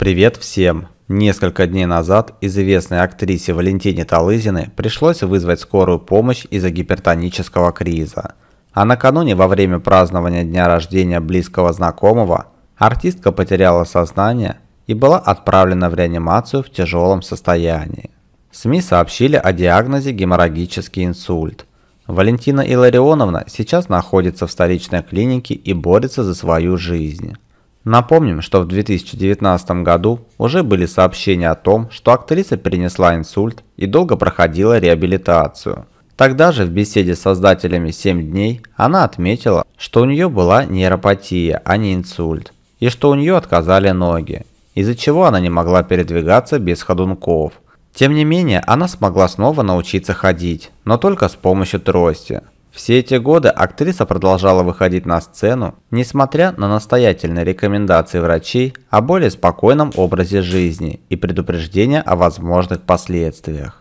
Привет всем! Несколько дней назад известной актрисе Валентине Талызиной пришлось вызвать скорую помощь из-за гипертонического криза. А накануне во время празднования дня рождения близкого знакомого артистка потеряла сознание и была отправлена в реанимацию в тяжелом состоянии. СМИ сообщили о диагнозе геморрагический инсульт. Валентина Илларионовна сейчас находится в столичной клинике и борется за свою жизнь. Напомним, что в 2019 году уже были сообщения о том, что актриса перенесла инсульт и долго проходила реабилитацию. Тогда же в беседе с создателями «7 дней» она отметила, что у нее была нейропатия, а не инсульт, и что у нее отказали ноги, из-за чего она не могла передвигаться без ходунков. Тем не менее, она смогла снова научиться ходить, но только с помощью трости. Все эти годы актриса продолжала выходить на сцену, несмотря на настоятельные рекомендации врачей о более спокойном образе жизни и предупреждения о возможных последствиях.